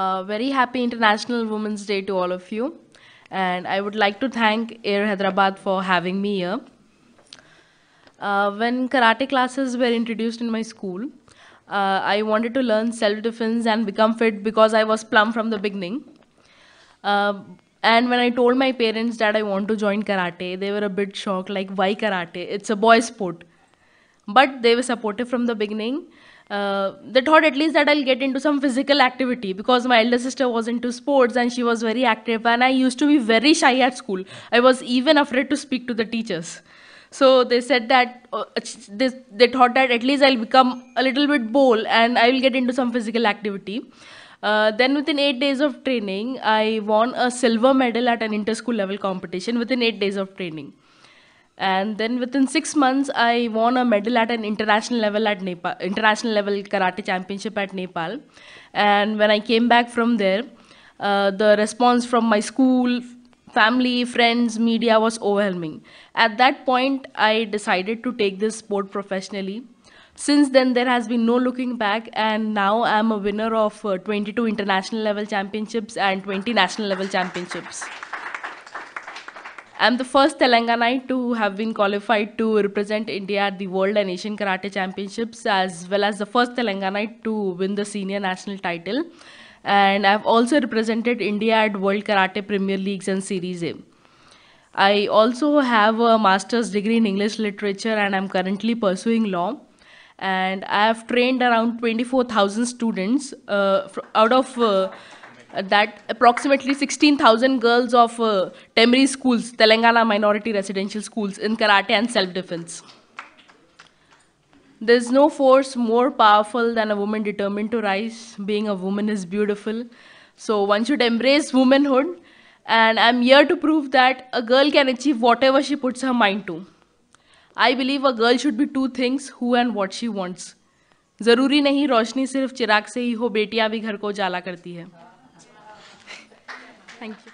Uh, very happy International Women's Day to all of you. And I would like to thank Air Hyderabad for having me here. Uh, when karate classes were introduced in my school, uh, I wanted to learn self-defense and become fit because I was plumb from the beginning. Uh, and when I told my parents that I want to join karate, they were a bit shocked, like, why karate? It's a boy sport. But they were supportive from the beginning uh, they thought at least that I'll get into some physical activity because my elder sister was into sports and she was very active and I used to be very shy at school. I was even afraid to speak to the teachers. So they said that uh, they, they thought that at least I'll become a little bit bold and I will get into some physical activity. Uh, then within eight days of training, I won a silver medal at an inter-school level competition within eight days of training and then within six months i won a medal at an international level at nepal international level karate championship at nepal and when i came back from there uh, the response from my school family friends media was overwhelming at that point i decided to take this sport professionally since then there has been no looking back and now i am a winner of uh, 22 international level championships and 20 national level championships I'm the first Telanganite to have been qualified to represent India at the World and Asian Karate Championships, as well as the first Telanganite to win the senior national title. And I've also represented India at World Karate Premier Leagues and Series A. I also have a master's degree in English literature and I'm currently pursuing law. And I have trained around 24,000 students uh, out of uh, that approximately 16,000 girls of uh, Temri schools, Telangana minority residential schools in karate and self-defense. There is no force more powerful than a woman determined to rise. Being a woman is beautiful. So one should embrace womanhood. And I'm here to prove that a girl can achieve whatever she puts her mind to. I believe a girl should be two things, who and what she wants. Zaruri nahi roshni sirf Chirag se hi ho betiya bhi ghar ko jala करती hai. Thank you.